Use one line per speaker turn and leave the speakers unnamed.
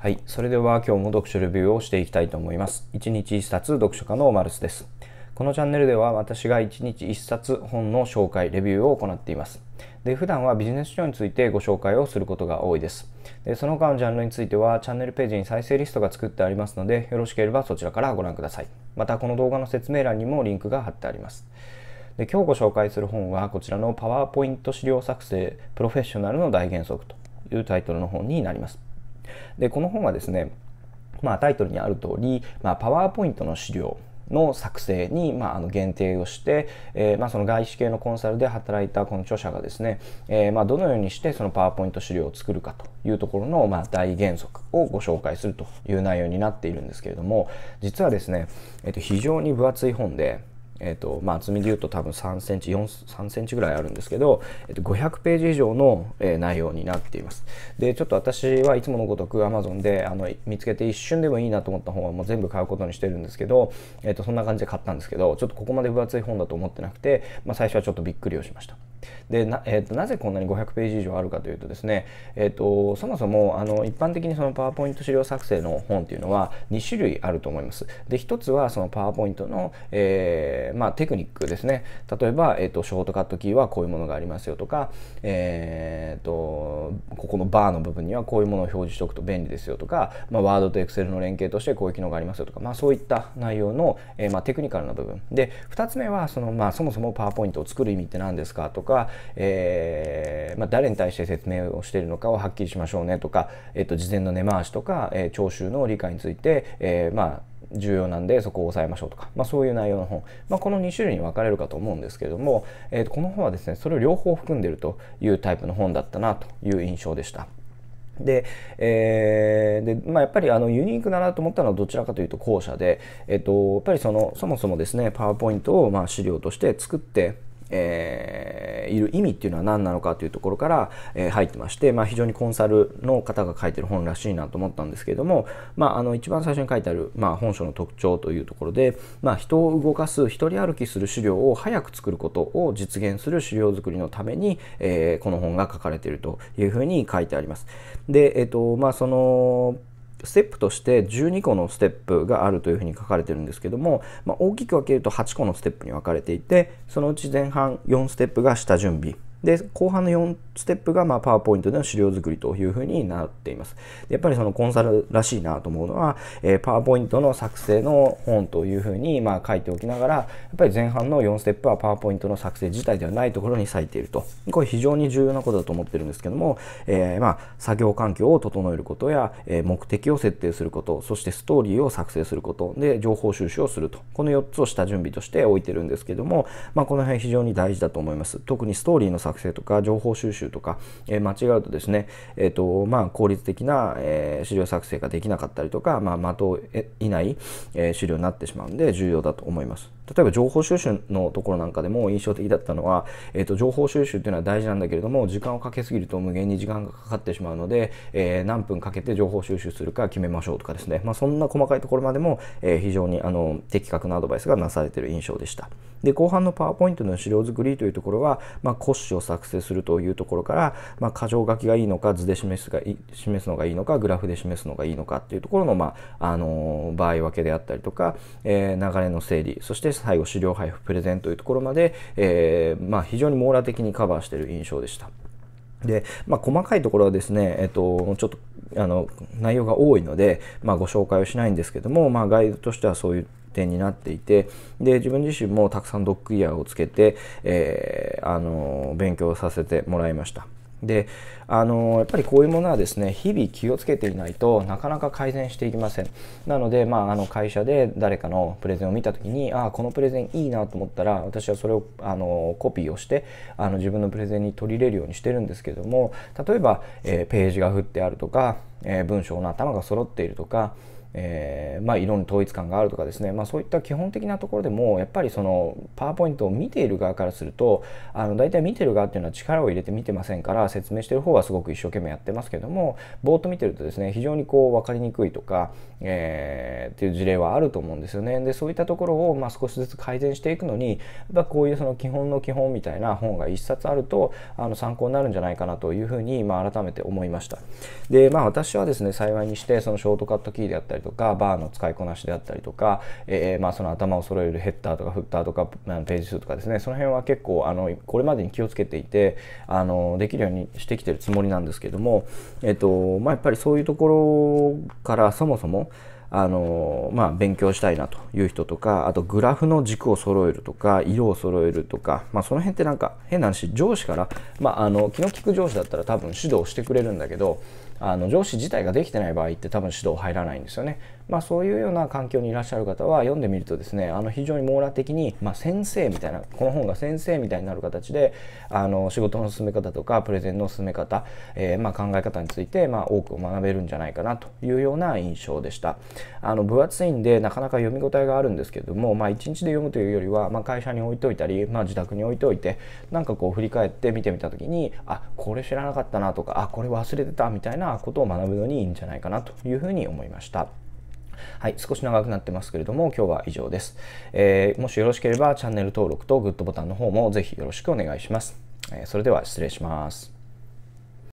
はい、それでは今日も読書レビューをしていきたいと思います。1日1冊読書家のマルスです。このチャンネルでは私が1日1冊本の紹介、レビューを行っています。で普段はビジネス書についてご紹介をすることが多いです。でその他のジャンルについてはチャンネルページに再生リストが作ってありますのでよろしければそちらからご覧ください。またこの動画の説明欄にもリンクが貼ってあります。で今日ご紹介する本はこちらのパワーポイント資料作成プロフェッショナルの大原則というタイトルの本になります。で、この本はですね、まあ、タイトルにある通り、まあ、パワーポイントの資料の作成に、まあ、あの限定をして、えー、まあ、その外資系のコンサルで働いたこの著者がですね、えー、まあ、どのようにしてそのパワーポイント資料を作るかというところの、まあ、大原則をご紹介するという内容になっているんですけれども実はですね、えー、と非常に分厚い本でえーとまあ、厚みで言うと多分3センチ3センチぐらいあるんですけど、えー、と500ページ以上の、えー、内容になっていますでちょっと私はいつものごとく Amazon であの見つけて一瞬でもいいなと思った本はもう全部買うことにしてるんですけど、えー、とそんな感じで買ったんですけどちょっとここまで分厚い本だと思ってなくて、まあ、最初はちょっとびっくりをしましたでな,、えーと、なぜこんなに500ページ以上あるかというとですね、えーと、そもそもあの一般的にそのパワーポイント資料作成の本というのは2種類あると思います。で1つはそのパワーポイントの、えー、まあ、テクニックですね例えば、えーと、とショートカットキーはこういうものがありますよとか、えー、とここのバーの部分にはこういうものを表示しておくと便利ですよとか、まあ、ワードとエクセルの連携としてこういう機能がありますよとか、まあ、そういった内容の、えー、まあ、テクニカルな部分で2つ目はその、まあ、そもそもパワーポイントを作る意味って何ですかとかは、えーまあ、誰に対して説明をしているのかをはっきりしましょうねとか、えー、と事前の根回しとか、えー、聴衆の理解について、えー、まあ重要なんでそこを抑えましょうとか、まあ、そういう内容の本、まあ、この2種類に分かれるかと思うんですけれども、えー、とこの本はですねそれを両方含んでいるというタイプの本だったなという印象でした。で,、えーでまあ、やっぱりあのユニークだなと思ったのはどちらかというと後者で、えっと、やっぱりそのそもそもですねパワーポイントをまあ資料として作ってえー、いる意味っていうのは何なのかというところから、えー、入ってまして、まあ、非常にコンサルの方が書いてる本らしいなと思ったんですけれども、まあ、あの一番最初に書いてある、まあ、本書の特徴というところで、まあ、人を動かす一人歩きする資料を早く作ることを実現する資料作りのために、えー、この本が書かれているというふうに書いてあります。で、えーとまあ、そのステップとして12個のステップがあるというふうに書かれてるんですけども、まあ、大きく分けると8個のステップに分かれていてそのうち前半4ステップが下準備で後半の4ステップが、まあ、パワーポイントでの資料作りというふうになっています。でやっぱりそのコンサルらしいなと思うのは、えー、パワーポイントの作成の本というふうに、まあ、書いておきながら、やっぱり前半の4ステップはパワーポイントの作成自体ではないところに割いていると。これ非常に重要なことだと思ってるんですけども、えー、まあ、作業環境を整えることや、えー、目的を設定すること、そしてストーリーを作成すること、で、情報収集をすると。この4つを下準備として置いてるんですけども、まあ、この辺非常に大事だと思います。特にストーリーの作成とか情報収集とか、え間違うとですね、えーとまあ、効率的な、え資料作成ができなかったりとか、まあ、的を得ない、え資料になってしまうんで重要だと思います。例えば情報収集のところなんかでも印象的だったのは、えーと、情報収集っていうのは大事なんだけれども時間をかけすぎると無限に時間がかかってしまうので、えー、何分かけて情報収集するか決めましょうとかですね、まあ、そんな細かいところまでも、えー、非常にあの的確なアドバイスがなされている印象でした。で後半のパワーポイントの資料作りというところは、まあ、骨子を作成するというところから、まあ、箇条書きがいいのか図で示すが示すのがいいのかグラフで示すのがいいのかっていうところの、まああのー、場合分けであったりとか、えー、流れの整理そして最後、資料配布、プレゼンというところまで、えー、まあ、非常に網羅的にカバーしている印象でした。で、まあ、細かいところはですね、えっと、ちょっと、あの、内容が多いので、まあ、ご紹介をしないんですけども、まあ、ガイドとしてはそういう点になっていて、で、自分自身もたくさんドッグイヤーをつけて、えー、あの、勉強させてもらいました。であのやっぱりこういうものはですね日々気をつけていないとなかなか改善していきませんなので、まあ、あの会社で誰かのプレゼンを見た時にああこのプレゼンいいなと思ったら私はそれをあのコピーをしてあの自分のプレゼンに取り入れるようにしてるんですけども例えば、えー、ページが振ってあるとか、えー、文章の頭が揃っているとかえー、まあ、色に統一感があるとかですね、まあ、そういった基本的なところでもやっぱりそのパワーポイントを見ている側からするとあの大体見てる側っていうのは力を入れて見てませんから説明してる方はすごく一生懸命やってますけどもぼーっと見てるとですね非常にこう分かりにくいとか、えー、っていう事例はあると思うんですよね。でそういったところをま少しずつ改善していくのにやっぱこういうその基本の基本みたいな本が一冊あるとあの参考になるんじゃないかなというふうに、まあ、改めて思いました。でまあ私はですね幸いにしてそのショートカットキーであったりりとかバーの使いこなしであったりとか、えー、まあ、その頭を揃えるヘッダーとかフッターとかページ数とかですねその辺は結構あのこれまでに気をつけていてあのできるようにしてきてるつもりなんですけども、えーとまあ、やっぱりそういうところからそもそもあのまあ、勉強したいなという人とかあとグラフの軸を揃えるとか色を揃えるとか、まあ、その辺ってなんか変な話上司から、まあ、あの気の利く上司だったら多分指導してくれるんだけどあの上司自体ができてない場合って多分指導入らないんですよね。まあ、そういうような環境にいらっしゃる方は読んでみるとですねあの非常に網羅的に、まあ、先生みたいなこの本が先生みたいになる形であの仕事の進め方とかプレゼンの進め方、えー、まあ、考え方について、ま多く学べるんじゃないかなというような印象でした。あの分厚いんでなかなか読み応えがあるんですけれども、まあ、1日で読むというよりは、ま会社に置いといたり、ま自宅に置いといてなんかこう振り返って見てみた時にあこれ知らなかったなとかあこれ忘れてたみたいなことを学ぶのにいいんじゃないかなというふうに思いました。はい、少し長くなってますけれども、今日は以上です。えー、もしよろしければチャンネル登録とグッドボタンの方もぜひよろしくお願いします。えー、それでは失礼します。